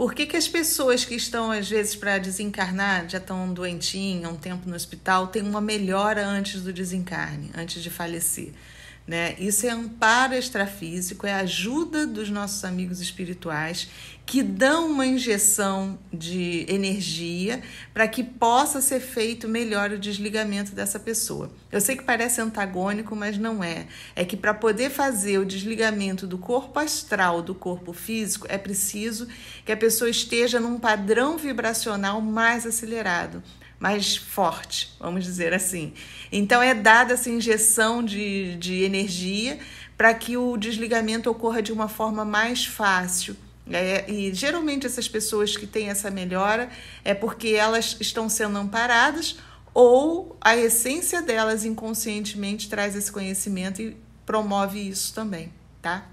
Por que, que as pessoas que estão, às vezes, para desencarnar, já estão doentinhas, um tempo no hospital, têm uma melhora antes do desencarne, antes de falecer? Né? Isso é amparo extrafísico, é ajuda dos nossos amigos espirituais que dão uma injeção de energia para que possa ser feito melhor o desligamento dessa pessoa. Eu sei que parece antagônico, mas não é. É que para poder fazer o desligamento do corpo astral do corpo físico, é preciso que a pessoa esteja num padrão vibracional mais acelerado mais forte, vamos dizer assim. Então é dada essa injeção de, de energia para que o desligamento ocorra de uma forma mais fácil. É, e geralmente essas pessoas que têm essa melhora é porque elas estão sendo amparadas ou a essência delas inconscientemente traz esse conhecimento e promove isso também, tá?